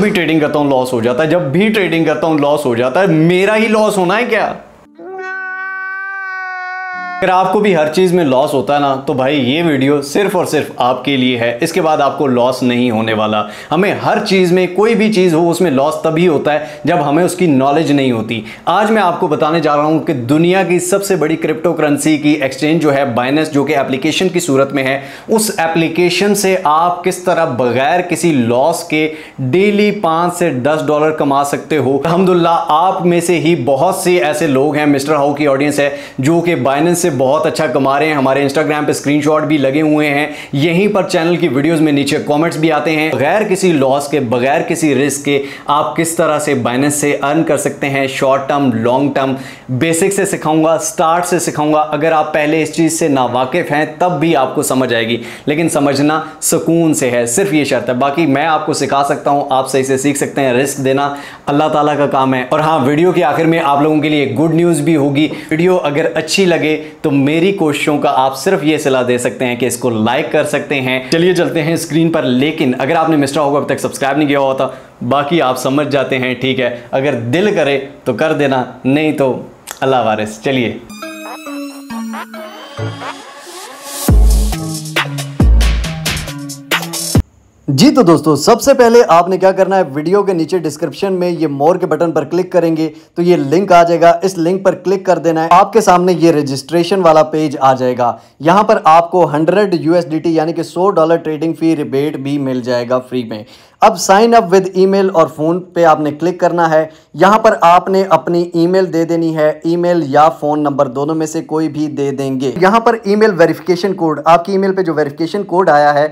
भी ट्रेडिंग करता हूँ लॉस हो जाता है जब भी ट्रेडिंग करता हूँ लॉस हो जाता है मेरा ही लॉस होना है क्या अगर आपको भी हर चीज़ में लॉस होता है ना तो भाई ये वीडियो सिर्फ और सिर्फ आपके लिए है इसके बाद आपको लॉस नहीं होने वाला हमें हर चीज़ में कोई भी चीज़ हो उसमें लॉस तभी होता है जब हमें उसकी नॉलेज नहीं होती आज मैं आपको बताने जा रहा हूँ कि दुनिया की सबसे बड़ी क्रिप्टो करेंसी की एक्सचेंज जो है बाइनस जो कि एप्लीकेशन की सूरत में है उस एप्लीकेशन से आप किस तरह बगैर किसी लॉस के डेली पाँच से दस डॉलर कमा सकते हो अलहमदुल्ला आप में से ही बहुत से ऐसे लोग हैं मिस्टर हाउ की ऑडियंस है जो कि बाइनेंस से से बहुत अच्छा कमा रहे हैं हमारे इंस्टाग्राम पे स्क्रीनशॉट भी लगे हुए हैं यहीं पर चैनल की वीडियोस में नीचे कमेंट्स भी आते हैं बगैर किसी लॉस के बगैर किसी रिस्क के आप किस तरह से बाइनेंस से अर्न कर सकते हैं short term long term basic से सिखाऊंगा स्टार्ट से सिखाऊंगा अगर आप पहले इस चीज़ से ना वाकिफ़ हैं तब भी आपको समझ आएगी लेकिन समझना सुकून से है सिर्फ ये शर्त है बाकी मैं आपको सिखा सकता हूँ आप सही से सीख सकते हैं रिस्क देना अल्लाह ताला का काम है और हाँ वीडियो के आखिर में आप लोगों के लिए गुड न्यूज़ भी होगी वीडियो अगर अच्छी लगे तो मेरी कोशिशों का आप सिर्फ ये सलाह दे सकते हैं कि इसको लाइक कर सकते हैं चलिए चलते हैं स्क्रीन पर लेकिन अगर आपने मिस्टर होगा अब तक सब्सक्राइब नहीं किया होता बाकी आप समझ जाते हैं ठीक है अगर दिल करे तो कर देना नहीं तो अल्लाह वारिस चलिए जी तो दोस्तों सबसे पहले आपने क्या करना है वीडियो के नीचे डिस्क्रिप्शन में ये मोर के बटन पर क्लिक करेंगे तो ये लिंक आ जाएगा इस लिंक पर क्लिक कर देना है आपके सामने ये रजिस्ट्रेशन वाला पेज आ जाएगा यहाँ पर आपको 100 यूएसडीटी यानी कि 100 डॉलर ट्रेडिंग फी रिबेट भी मिल जाएगा फ्री में अब साइन अप विद ईमेल और फ़ोन पे आपने क्लिक करना है यहाँ पर आपने अपनी ईमेल दे देनी है ईमेल या फ़ोन नंबर दोनों में से कोई भी दे देंगे यहाँ पर ईमेल वेरिफिकेशन कोड आपकी ईमेल पे जो वेरिफिकेशन कोड आया है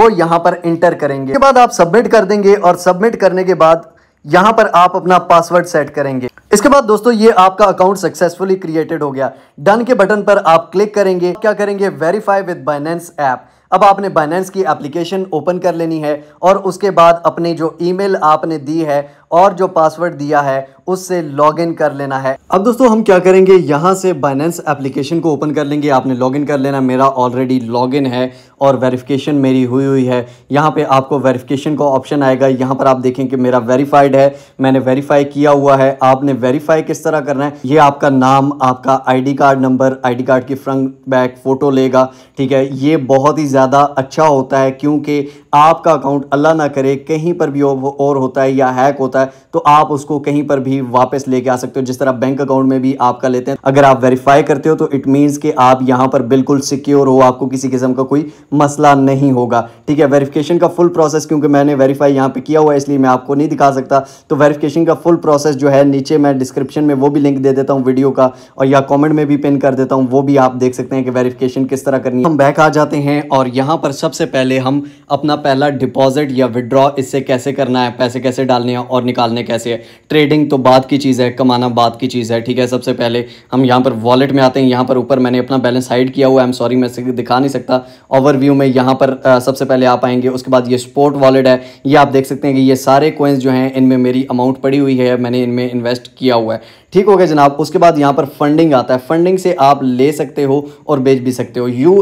वो यहाँ पर इंटर करेंगे उसके बाद आप सबमिट कर देंगे और सबमिट करने के बाद यहाँ पर आप अपना पासवर्ड सेट करेंगे इसके बाद दोस्तों ये आपका अकाउंट सक्सेसफुली क्रिएटेड हो गया डन के बटन पर आप क्लिक करेंगे क्या करेंगे वेरीफाई विद बाइनेंस ऐप अब आपने बाइनेंस की एप्लीकेशन ओपन कर लेनी है और उसके बाद अपनी जो ईमेल आपने दी है और जो पासवर्ड दिया है उससे लॉग इन कर लेना है अब दोस्तों हम क्या करेंगे यहाँ से बाइनेंस एप्लीकेशन को ओपन कर लेंगे आपने लॉग इन कर लेना मेरा ऑलरेडी लॉग इन है और वेरिफिकेशन मेरी हुई हुई है यहाँ पे आपको वेरिफिकेशन का ऑप्शन आएगा यहाँ पर आप देखें कि मेरा वेरीफाइड है मैंने वेरीफाई किया हुआ है आपने वेरीफाई किस तरह करना है ये आपका नाम आपका I card number I card की फ्रंट बैक फोटो लेगा ठीक है ये बहुत ही ज़्यादा अच्छा होता है क्योंकि आपका अकाउंट अल्लाह ना करे कहीं पर भी और होता है या हैक होता है तो आप उसको कहीं पर भी ही वापस लेके आ सकते हो जिस तरह बैंक अकाउंट में भी आपका लेते हैं अगर आप वेरीफाई करते हो तो इट मीनस कि आप यहाँ पर बिल्कुल सिक्योर हो आपको किसी किस्म का कोई मसला नहीं होगा ठीक है वेरीफिकेशन का फुल प्रोसेस क्योंकि मैंने वेरीफाई यहाँ पर किया हुआ है इसलिए मैं आपको नहीं दिखा सकता तो वेरीफिकेशन का फुल प्रोसेस जो है नीचे मैं डिस्क्रिप्शन में वो भी लिंक दे देता हूँ वीडियो का और या कॉमेंट में भी पिन कर देता हूँ वो भी आप देख सकते हैं कि वेरीफिकेशन किस तरह करनी हम बैक आ जाते हैं और यहाँ पर सबसे पहले हम अपना पहला डिपॉजिट या विड्रॉ इससे कैसे करना है पैसे कैसे डालने हैं और निकालने कैसे है ट्रेडिंग तो बाद की चीज़ है कमाना बाद की चीज़ है ठीक है सबसे पहले हम यहाँ पर वॉलेट में आते हैं यहाँ पर ऊपर मैंने अपना बैलेंस हाइड किया हुआ है एम सॉरी मैं दिखा नहीं सकता ओवरव्यू में यहाँ पर आ, सबसे पहले आप आएंगे उसके बाद ये स्पोर्ट वॉलेट है ये आप देख सकते हैं कि ये सारे कोइंस जो हैं इनमें मेरी अमाउंट पड़ी हुई है मैंने इनमें इन्वेस्ट किया हुआ है ठीक हो गया जनाब उसके बाद यहाँ पर फंडिंग आता है फंडिंग से आप ले सकते हो और बेच भी सकते हो यू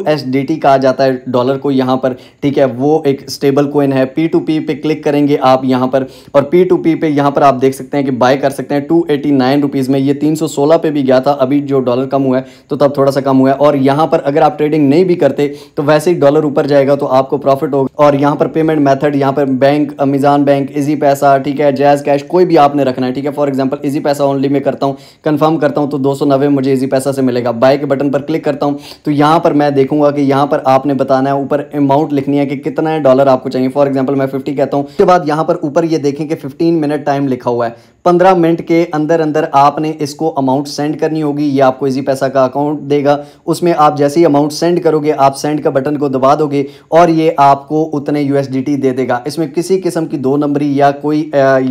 कहा जाता है डॉलर को यहाँ पर ठीक है वो एक stable coin P to P पी पे क्लिक करेंगे आप यहाँ पर और पी टू पी पे यहाँ पर आप देख सकते हैं कि बाय कर कर सकते हैं टू एटी नाइन रुपीज़ में ये तीन सौ सोलह पे भी गया था अभी जो डॉलर कम हुआ है तो तब थोड़ा सा कम हुआ है और यहाँ पर अगर आप ट्रेडिंग नहीं भी करते तो वैसे ही डॉलर ऊपर जाएगा तो आपको प्रॉफिट होगा और यहाँ पर पेमेंट मैथड यहाँ पर बैंक अमेजान बैंक इजी पैसा ठीक है जैज़ कैश कोई भी आपने रखना है ठीक है फॉर एग्जाम्पल इजी पैसा ओनली मैं करता हूँ कन्फर्म करता हूँ तो दो सौ नब्बे मुझे इजी पैसा से मिलेगा बाय के बटन पर क्लिक करता हूँ तो यहाँ पर मैं देखूंगा कि यहाँ पर आपने बताना है ऊपर अमाउंट लिखनी है कि कितना है डॉलर आपको चाहिए फॉर एग्जाम्पल मैं फिफ्टी कहता हूँ उसके बाद यहाँ पर ऊपर ये देखें कि फिफ्टीन मिनट टाइम लिखा हुआ है पंद्रह मिनट के अंदर अंदर आपने इसको अमाउंट सेंड करनी होगी ये आपको इजी पैसा का अकाउंट देगा उसमें आप जैसे ही अमाउंट सेंड करोगे आप सेंड का बटन को दबा दोगे और ये आपको उतने यू दे देगा इसमें किसी किस्म की दो नंबरी या कोई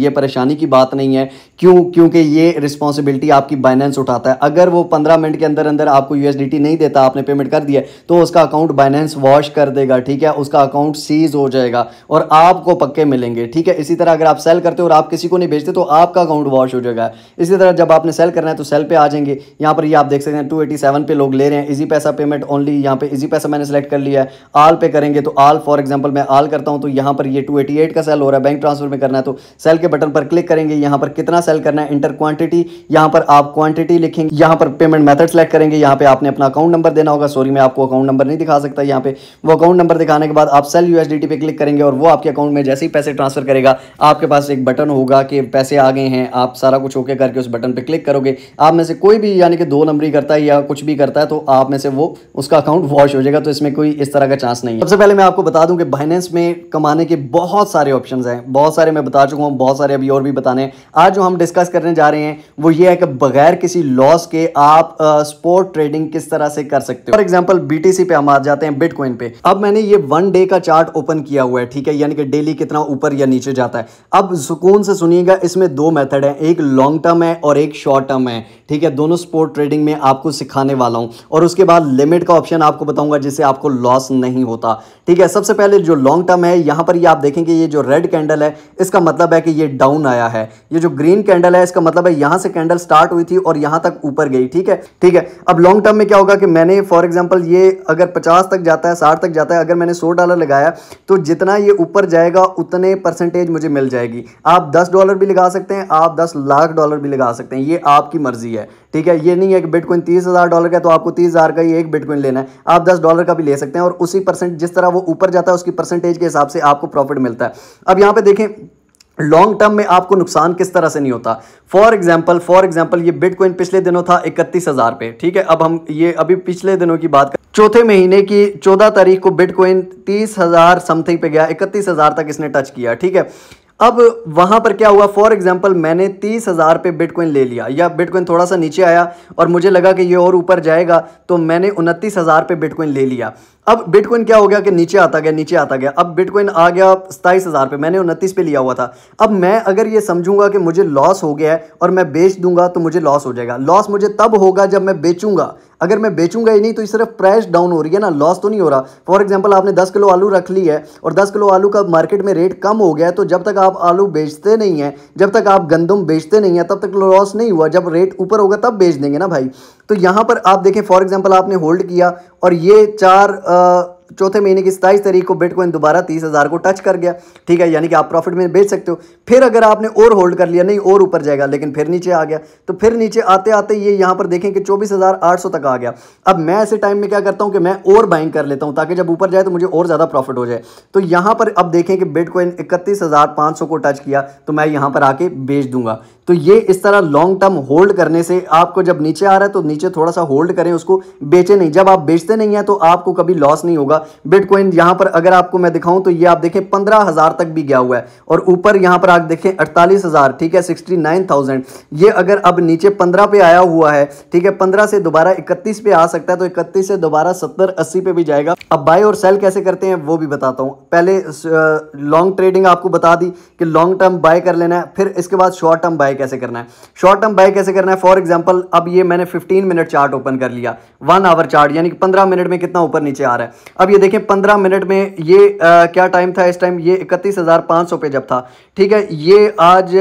ये परेशानी की बात नहीं है क्यों क्योंकि ये रिस्पॉन्सिबिलिटी आपकी बाइनेंस उठाता है अगर वो पंद्रह मिनट के अंदर अंदर आपको यू नहीं देता आपने पेमेंट कर दिया तो उसका अकाउंट बाइनेंस वॉश कर देगा ठीक है उसका अकाउंट सीज हो जाएगा और आपको पक्के मिलेंगे ठीक है इसी तरह अगर आप सेल करते हो और आप किसी को नहीं भेजते तो आपका आपका अकाउंट वॉश हो जाएगा इसी तरह जब आपने सेल करना है तो सेल पे आ जाएंगे यहाँ पर ये आप देख सकते हैं टू एटी सेवन पे लोग ले रहे हैं इजी पैसा पेमेंट ओनली यहाँ पे इजी पैसा मैंने सेलेक्ट कर लिया है आल पे करेंगे तो आल फॉर एग्जाम्पल मैं आल करता हूँ तो यहाँ पर ये टू एटी एट का सेल हो रहा है बैंक ट्रांसफर में करना है तो सेल के बटन पर क्लिक करेंगे यहाँ पर कितना सेल करना है इंटर क्वान्टिटी यहाँ पर आप क्वान्टिटी लिखेंगे यहाँ पर पेमेंट मैथड सेलेक्ट करेंगे यहाँ पर आपने अपना अकाउंट नंबर देना होगा सॉरी मैं आपको अकाउंट नंबर नहीं दिखा सकता यहाँ पे वो अकाउंट नंबर दिखाने के बाद आप सेल यूएसडीटी पे क्लिक करेंगे और वो आपके अकाउंट में जैसे ही पैसे ट्रांसफर करेगा आपके पास एक बटन होगा कि पैसे आ गए हैं आप सारा कुछ ओके करके उस बटन पर क्लिक करोगे आप में से कोई भी यानी कि दो नंबरी करता है या कुछ भी करता है तो आप में से वो उसका अकाउंट वॉश हो जाएगा तो इसमें कोई इस तरह का चांस नहीं है सबसे पहले मैं आपको बता दूं कि बाइनेंस में कमाने के बहुत सारे ऑप्शन हैं बहुत सारे मैं बता चुका हूँ बहुत सारे अभी और भी बताने आज जो हम डिस्कस करने जा रहे हैं वो ये है कि बगैर किसी लॉस के आप स्पोर्ट ट्रेडिंग किस तरह से कर सकते हो फॉर एग्जाम्पल बीटीसी पे हम आ जाते हैं बिटकॉइन पे अब मैंने ये वन डे का चार्ट ओपन किया हुआ है ठीक है यानी कि डेली कितना ऊपर या नीचे जाता है अब सुकून से सुनिएगा इसमें दो मेथड है एक लॉन्ग टर्म है और एक शॉर्ट टर्म है ठीक है दोनों स्पोर्ट ट्रेडिंग में आपको सिखाने वाला हूं और उसके बाद लिमिट का ऑप्शन आपको बताऊंगा जिससे आपको लॉस नहीं होता ठीक है सबसे पहले जो लॉन्ग टर्म है यहां पर ये आप देखेंगे ये जो रेड कैंडल है इसका मतलब है कि ये डाउन आया है ये जो ग्रीन कैंडल है इसका मतलब है यहां से कैंडल स्टार्ट हुई थी और यहां तक ऊपर गई ठीक है ठीक है अब लॉन्ग टर्म में क्या होगा कि मैंने फॉर एग्जाम्पल ये अगर पचास तक जाता है साठ तक जाता है अगर मैंने सौ डॉलर लगाया तो जितना ये ऊपर जाएगा उतने परसेंटेज मुझे मिल जाएगी आप दस डॉलर भी लगा सकते हैं आप दस लाख डॉलर भी लगा सकते हैं ये आपकी मर्जी है ठीक है ये नहीं है कि बिटकॉइन तीस हज़ार डॉलर का है तो आपको तीस हज़ार का ही एक बिटकॉइन लेना है आप दस डॉलर का भी ले सकते हैं और उसी परसेंट जिस तरह वो ऊपर जाता है उसकी परसेंटेज के हिसाब से आपको प्रॉफिट मिलता है अब यहाँ पर देखें लॉन्ग टर्म में आपको नुकसान किस तरह से नहीं होता फॉर एग्जाम्पल फॉर एग्जाम्पल ये बिटकॉइन पिछले दिनों था इकतीस हज़ार पे ठीक है अब हम ये अभी पिछले दिनों की बात कर चौथे महीने की चौदह तारीख को बिटकॉइन तीस हज़ार समथिंग पे गया इकतीस हज़ार तक इसने टच किया ठीक है अब वहाँ पर क्या हुआ फॉर एग्जाम्पल मैंने तीस हज़ार पे बिटकॉइन ले लिया या बिटकॉइन थोड़ा सा नीचे आया और मुझे लगा कि ये और ऊपर जाएगा तो मैंने उनतीस हज़ार पे बिटकॉइन ले लिया अब बिटकॉइन क्या हो गया कि नीचे आता गया नीचे आता गया अब बिटकॉइन आ गया सताईस हज़ार पर मैंने उनतीस पे लिया हुआ था अब मैं अगर ये समझूंगा कि मुझे लॉस हो गया है और मैं बेच दूंगा तो मुझे लॉस हो जाएगा लॉस मुझे तब होगा जब मैं बेचूंगा अगर मैं बेचूंगा ही नहीं तो सिर्फ प्राइस डाउन हो रही है ना लॉस तो नहीं हो रहा फॉर एग्जाम्पल आपने दस किलो आलू रख ली है और दस किलो आलू का मार्केट में रेट कम हो गया है तो जब तक आप आलू बेचते नहीं हैं जब तक आप गंदम बेचते नहीं हैं तब तक लॉस नहीं हुआ जब रेट ऊपर होगा तब बेच देंगे ना भाई तो यहाँ पर आप देखें फॉर एग्जाम्पल आपने होल्ड किया और ये चार चौथे महीने की सताईस तारीख को बिटकॉइन दोबारा तीस हज़ार को टच कर गया ठीक है यानी कि आप प्रॉफिट में बेच सकते हो फिर अगर आपने और होल्ड कर लिया नहीं और ऊपर जाएगा लेकिन फिर नीचे आ गया तो फिर नीचे आते आते ये यहाँ पर देखें कि चौबीस हज़ार आठ सौ तक आ गया अब मैं ऐसे टाइम में क्या करता हूँ कि मैं और बाइंग कर लेता हूँ ताकि जब ऊपर जाए तो मुझे और ज़्यादा प्रॉफिट हो जाए तो यहाँ पर अब देखें कि बिटकॉइन इकतीस हज़ार पाँच सौ को टच किया तो मैं यहाँ पर आके बेच दूंगा तो ये इस तरह लॉन्ग टर्म होल्ड करने से आपको जब नीचे आ रहा है तो नीचे थोड़ा सा होल्ड करें उसको बेचे नहीं जब आप बेचते नहीं हैं तो आपको कभी लॉस नहीं होगा बिटकॉइन यहाँ पर अगर आपको मैं दिखाऊं तो ये आप देखें पंद्रह हज़ार तक भी गया हुआ है और ऊपर यहाँ पर आप देखें अड़तालीस हज़ार ठीक है सिक्सटी नाइन थाउजेंड ये अगर अब नीचे पंद्रह पे आया हुआ है ठीक है पंद्रह से दोबारा इकतीस पे आ सकता है तो इकतीस से दोबारा सत्तर अस्सी पे भी जाएगा अब बाय और सेल कैसे करते हैं वो भी बताता हूँ पहले लॉन्ग ट्रेडिंग आपको बता दी कि लॉन्ग टर्म बाय कर लेना है फिर इसके बाद शॉर्ट टर्म बाय बाय कैसे करना है शॉर्ट टर्म बाय कैसे करना है फॉर एग्जाम्पल अब ये मैंने फिफ्टीन मिनट चार्ट ओपन कर लिया वन आवर चार्ट यानी कि पंद्रह मिनट में कितना ऊपर नीचे आ रहा है अब ये देखें पंद्रह मिनट में ये आ, क्या टाइम था इस टाइम ये इकतीस पे जब था ठीक है ये आज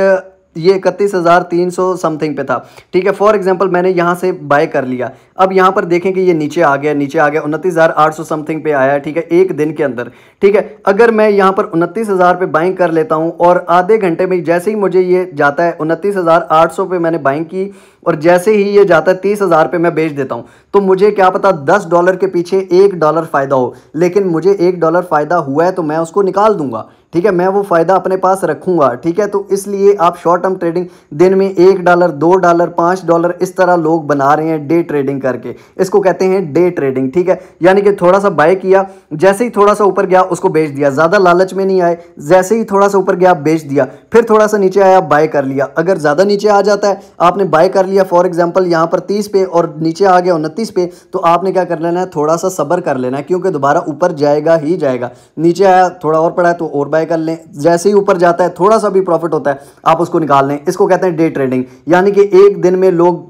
ये इकतीस हज़ार तीन सौ समथिंग पे था ठीक है फॉर एग्जांपल मैंने यहाँ से बाय कर लिया अब यहाँ पर देखें कि ये नीचे आ गया नीचे आ गया उनतीस हज़ार आठ सौ समथिंग पे आया है ठीक है एक दिन के अंदर ठीक है अगर मैं यहाँ पर उनतीस हज़ार पे बाइंग कर लेता हूँ और आधे घंटे में जैसे ही मुझे ये जाता है उनतीस हज़ार आठ सौ पे मैंने बाइंग की और जैसे ही ये जाता है तीस हज़ार पे मैं बेच देता हूँ तो मुझे क्या पता दस डॉलर के पीछे एक डॉलर फ़ायदा हो लेकिन मुझे एक डॉलर फ़ायदा हुआ है तो मैं उसको निकाल दूंगा ठीक है मैं वो फ़ायदा अपने पास रखूंगा ठीक है तो इसलिए आप शॉर्ट टर्म ट्रेडिंग दिन में एक डॉलर दो डॉलर पाँच डॉलर इस तरह लोग बना रहे हैं डे ट्रेडिंग करके इसको कहते हैं डे ट्रेडिंग ठीक है यानी कि थोड़ा सा बाय किया जैसे ही थोड़ा सा ऊपर गया उसको बेच दिया ज़्यादा लालच में नहीं आए जैसे ही थोड़ा सा ऊपर गया बेच दिया फिर थोड़ा सा नीचे आया बाय कर लिया अगर ज़्यादा नीचे आ जाता है आपने बाय कर लिया फॉर एग्जाम्पल यहाँ पर तीस पे और नीचे आ गया उनतीस पे तो आपने क्या कर लेना है थोड़ा सा सब्र कर लेना है क्योंकि दोबारा ऊपर जाएगा ही जाएगा नीचे आया थोड़ा और पड़ा है तो और बाय कर लें जैसे ही ऊपर जाता है थोड़ा सा भी प्रॉफिट होता है आप उसको निकाल लें इसको कहते हैं डे ट्रेडिंग यानी कि एक दिन में लोग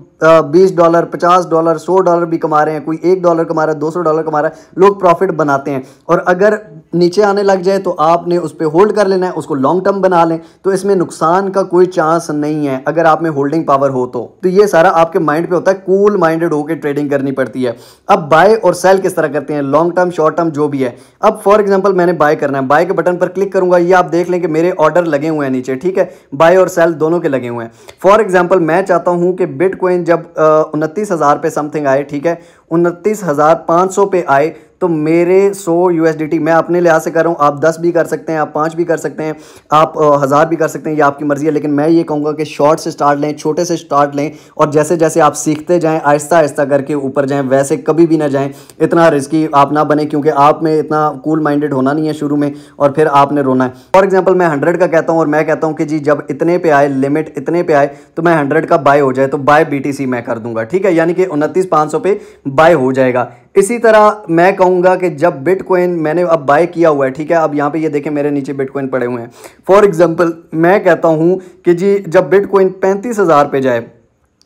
बीस डॉलर पचास डॉलर सौ डॉलर भी कमा रहे हैं कोई एक डॉलर कमा रहा है दो सौ डॉलर कमा रहा है लोग प्रॉफिट बनाते हैं और अगर नीचे आने लग जाए तो आपने उस पर होल्ड कर लेना है उसको लॉन्ग टर्म बना लें तो इसमें नुकसान का कोई चांस नहीं है अगर आप में होल्डिंग पावर हो तो तो ये सारा आपके माइंड पे होता है कूल माइंडेड होकर ट्रेडिंग करनी पड़ती है अब बाय और सेल किस तरह करते हैं लॉन्ग टर्म शॉर्ट टर्म जो भी है अब फॉर एग्जाम्पल मैंने बाय करना है बाय के बटन पर क्लिक करूंगा ये आप देख लें कि मेरे ऑर्डर लगे हुए हैं नीचे ठीक है बाय और सेल दोनों के लगे हुए हैं फॉर एग्जाम्पल मैं चाहता हूँ कि बिट जब उनतीस हज़ार पे समथिंग आए ठीक है उनतीस हज़ार पाँच सौ पे आए तो मेरे सो यू मैं अपने लिहाज से कर रहा हूँ आप दस भी कर सकते हैं आप पाँच भी कर सकते हैं आप हज़ार भी कर सकते हैं ये आपकी मर्ज़ी है लेकिन मैं ये कहूँगा कि शॉर्ट से स्टार्ट लें छोटे से स्टार्ट लें और जैसे जैसे आप सीखते जाएँ आहिस्ता आहिस्ता करके ऊपर जाएँ वैसे कभी भी ना जाएँ इतना रिस्की आप ना बने क्योंकि आप में इतना कूल माइंडेड होना नहीं है शुरू में और फिर आपने रोना है फॉर एग्जाम्पल मैं हंड्रेड का कहता हूँ और मैं कहता हूँ कि जी जब इतने पे आए लिमिट इतने पे आए तो मैं हंड्रेड का बाय हो जाए तो बाय बी मैं कर दूंगा ठीक है यानी कि उनतीस पाँच सौ पे बाय हो जाएगा इसी तरह मैं कहूँगा कि जब बिटकॉइन मैंने अब बाय किया हुआ है ठीक है अब यहाँ पे ये देखें मेरे नीचे बिटकॉइन पड़े हुए हैं फॉर एग्जांपल मैं कहता हूँ कि जी जब बिटकॉइन पैंतीस हज़ार पे जाए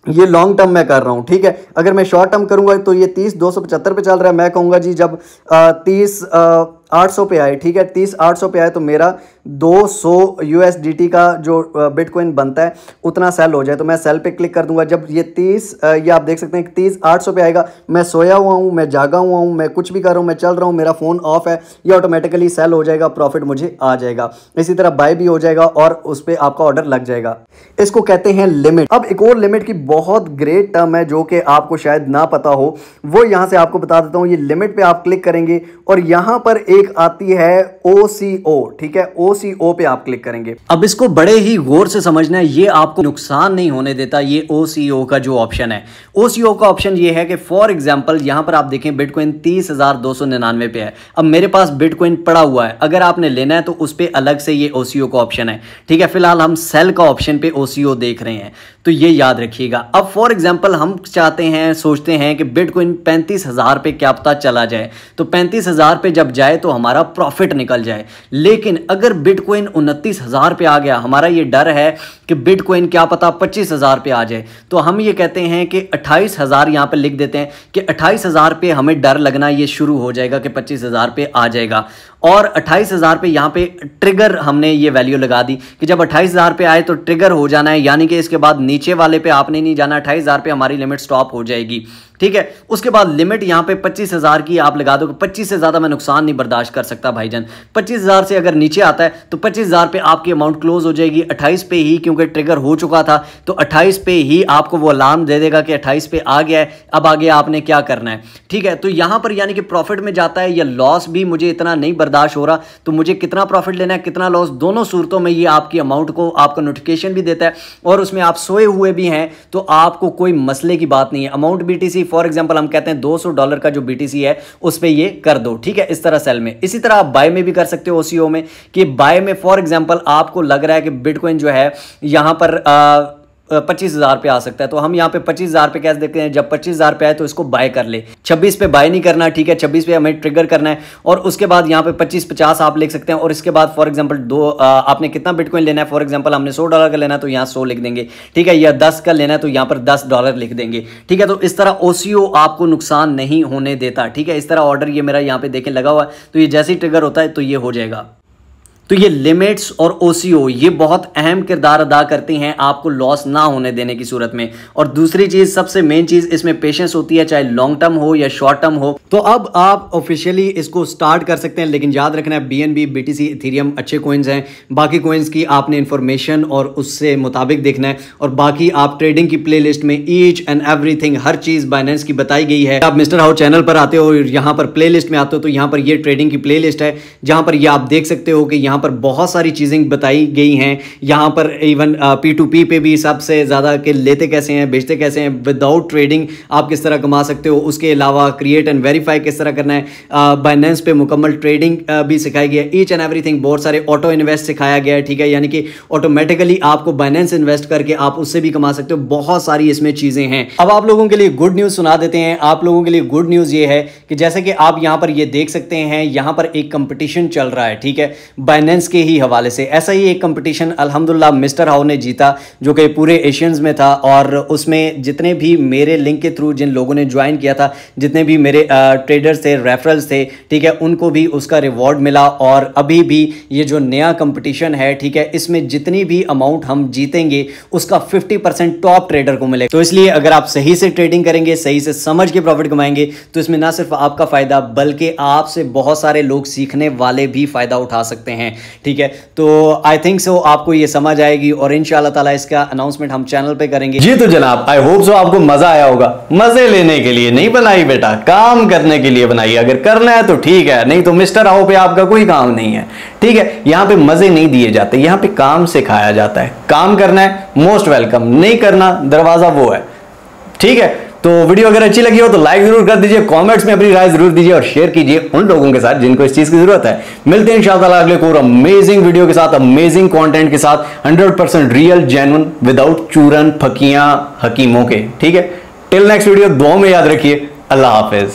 ये लॉन्ग टर्म मैं कर रहा हूँ ठीक है अगर मैं शॉर्ट टर्म करूँगा तो ये तीस दो सौ पचहत्तर पे चल रहा है मैं कहूँगा जी जब तीस 800 पे आए ठीक है तीस 800 पे आए तो मेरा 200 सौ का जो बिटकॉइन बनता है उतना सेल हो जाए तो मैं सेल पे क्लिक कर दूंगा जब ये तीस ये आप देख सकते हैं तीस आठ पे आएगा मैं सोया हुआ हूँ मैं जागा हुआ हूँ मैं कुछ भी कर रहा हूँ मैं चल रहा हूँ मेरा फ़ोन ऑफ है ये ऑटोमेटिकली सेल हो जाएगा प्रॉफिट मुझे आ जाएगा इसी तरह बाय भी हो जाएगा और उस पर आपका ऑर्डर लग जाएगा इसको कहते हैं लिमिट अब एक और लिमिट की बहुत ग्रेट टर्म है जो कि आपको शायद ना पता हो वो यहाँ से आपको बता देता हूँ ये लिमिट पर आप क्लिक करेंगे और यहाँ पर एक एक आती है ओ सी ओ ठीक है ओ सी ओ पे आप क्लिक करेंगे अब इसको बड़े ही गौर से समझना है ये आपको नुकसान नहीं होने देता ये ओ सी ओ का जो ऑप्शन है ओ सी ओ का ऑप्शन ये है कि फॉर एग्जाम्पल यहां पर आप देखें बिटकॉइन तीस हजार दो सौ निन्यानवे पे है अब मेरे पास बिटकॉइन पड़ा हुआ है अगर आपने लेना है तो उस पर अलग से ये ओ सी ओ का ऑप्शन है ठीक है फिलहाल हम सेल का ऑप्शन पे ओ सी ओ देख रहे हैं तो ये याद रखिएगा अब फॉर एग्जाम्पल हम चाहते हैं सोचते हैं कि बिटकॉइन पैंतीस हजार पे क्या पता चला जाए तो पैंतीस हजार पे जब जाए तो हमारा प्रॉफिट निकल जाए लेकिन अगर बिटकॉइन उनतीस हज़ार पे आ गया हमारा ये डर है कि बिटकॉइन क्या पता पच्चीस हज़ार पे आ जाए तो हम ये कहते हैं कि अट्ठाईस हज़ार यहाँ पर लिख देते हैं कि अट्ठाईस हज़ार पे हमें डर लगना ये शुरू हो जाएगा कि पच्चीस हज़ार पे आ जाएगा और अट्ठाईस हज़ार पे यहाँ पर ट्रिगर हमने ये वैल्यू लगा दी कि जब अट्ठाईस हज़ार पे आए तो ट्रिगर हो जाना है यानी कि इसके बाद नीचे वाले पे आपने नहीं जाना अट्ठाईस हज़ार पे हमारी लिमिट स्टॉप हो जाएगी ठीक है उसके बाद लिमिट यहां पे पच्चीस हज़ार की आप लगा दो पच्चीस से ज़्यादा मैं नुकसान नहीं बर्दाश्त कर सकता भाईजान पच्चीस हज़ार से अगर नीचे आता है तो पच्चीस हज़ार पे आपकी अमाउंट क्लोज हो जाएगी अट्ठाईस पे ही क्योंकि ट्रिगर हो चुका था तो अट्ठाईस पे ही आपको वो अलार्म दे देगा कि अट्ठाईस पे आ गया है अब आगे आपने क्या करना है ठीक है तो यहां पर यानी कि प्रॉफिट में जाता है या लॉस भी मुझे इतना नहीं बर्दाश्त हो रहा तो मुझे कितना प्रॉफिट लेना है कितना लॉस दोनों सूरतों में ये आपकी अमाउंट को आपका नोटिफिकेशन भी देता है और उसमें आप सोए हुए भी हैं तो आपको कोई मसले की बात नहीं है अमाउंट बी फॉर एग्जाम्पल हम कहते हैं 200 डॉलर का जो बीटीसी है उस पर ये कर दो ठीक है इस तरह सेल में इसी तरह आप बाय में भी कर सकते हो ओसीओ में कि बाय में फॉर एग्जाम्पल आपको लग रहा है कि बिटकॉइन जो है यहाँ पर आ, पच्चीस हज़ार पे आ सकता है तो हम यहाँ पे पच्चीस हज़ार पे कैसे देखते हैं जब पच्चीस हज़ार पे आए तो इसको बाय कर ले छब्बीस पे बाय नहीं करना ठीक है छब्बीस पे हमें ट्रिगर करना है और उसके बाद यहाँ पे पच्चीस पचास आप लिख सकते हैं और इसके बाद फॉर एग्जाम्पल दो आपने कितना बिटकॉइन लेना है फॉर एग्जाम्पल हमने सौ डॉलर का लेना है तो यहाँ सौ लिख देंगे ठीक है या दस का लेना है तो यहाँ पर दस डॉलर लिख देंगे ठीक है तो इस तरह ओ आपको नुकसान नहीं होने देता ठीक है इस तरह ऑर्डर ये मेरा यहाँ पे देखें लगा हुआ है तो ये जैसे ही ट्रिगर होता है तो ये हो जाएगा तो ये लिमिट्स और ओसीओ ये बहुत अहम किरदार अदा करती हैं आपको लॉस ना होने देने की सूरत में और दूसरी चीज़ सबसे मेन चीज़ इसमें पेशेंस होती है चाहे लॉन्ग टर्म हो या शॉर्ट टर्म हो तो अब आप ऑफिशियली इसको स्टार्ट कर सकते हैं लेकिन याद रखना है B N B B T C अच्छे कोइंस हैं बाकी कोइंस की आपने इन्फॉर्मेशन और उससे मुताबिक देखना है और बाकी आप ट्रेडिंग की प्ले लिस्ट में ईच एंड एवरी हर चीज़ बाइनेंस की बताई गई है आप मिस्टर हाउ चैनल पर आते हो यहाँ पर प्ले लिस्ट में आते हो तो यहाँ पर ये ट्रेडिंग की प्ले लिस्ट है जहाँ पर यह आप देख सकते हो कि यहाँ यहाँ पर बहुत सारी चीज़ें बताई गई हैं यहाँ पर इवन पी टू पी पे भी सबसे ज़्यादा के लेते कैसे हैं बेचते कैसे हैं विदाउट ट्रेडिंग आप किस तरह कमा सकते हो उसके अलावा क्रिएट एंड वेरीफाई किस तरह करना है बाइनेंस uh, पे मुकम्मल ट्रेडिंग uh, भी सिखाई गई है ईच एंड एवरी बहुत सारे ऑटो इन्वेस्ट सिखाया गया है ठीक है यानी कि ऑटोमेटिकली आपको बाइनेंस इन्वेस्ट करके आप उससे भी कमा सकते हो बहुत सारी इसमें चीज़ें हैं अब आप लोगों के लिए गुड न्यूज़ सुना देते हैं आप लोगों के लिए गुड न्यूज़ ये है कि जैसे कि आप यहाँ पर ये देख सकते हैं यहाँ पर एक कंपटीशन चल रहा है ठीक है फाइनेंस के ही हवाले से ऐसा ही एक कंपटीशन अलहमदिल्ला मिस्टर हाउ ने जीता जो कि पूरे एशियंस में था और उसमें जितने भी मेरे लिंक के थ्रू जिन लोगों ने ज्वाइन किया था जितने भी मेरे ट्रेडर्स थे रेफरल्स थे ठीक है उनको भी उसका रिवॉर्ड मिला और अभी भी ये जो नया कंपटीशन है ठीक है इसमें जितनी भी अमाउंट हम जीतेंगे उसका फिफ्टी टॉप ट्रेडर को मिलेगा तो इसलिए अगर आप सही से ट्रेडिंग करेंगे सही से समझ के प्रॉफिट कमाएंगे तो इसमें ना सिर्फ आपका फायदा बल्कि आपसे बहुत सारे लोग सीखने वाले भी फायदा उठा सकते हैं ठीक है तो आई थिंक सो आपको ये समझ आएगी और इन ताला इसका अनाउंसमेंट हम चैनल पे करेंगे जी तो जनाब आई होप सो आपको मजा आया होगा मजे लेने के लिए नहीं बनाई बेटा काम करने के लिए बनाई अगर करना है तो ठीक है नहीं तो मिस्टर आओ पे आपका कोई काम नहीं है ठीक है यहाँ पे मजे नहीं दिए जाते यहाँ पे काम सिखाया जाता है काम करना है मोस्ट वेलकम नहीं करना दरवाजा वो है ठीक है तो वीडियो अगर अच्छी लगी हो तो लाइक जरूर कर दीजिए कमेंट्स में अपनी राय जरूर दीजिए और शेयर कीजिए उन लोगों के साथ जिनको इस चीज की जरूरत है मिलते हैं इंशाल्लाह अगले को अमेजिंग वीडियो के साथ अमेजिंग कंटेंट के साथ 100% रियल जेनुअन विदाउट चूरन फकियां हकीमों के ठीक है टिल नेक्स्ट वीडियो दो में याद रखिए अल्लाह हाफिज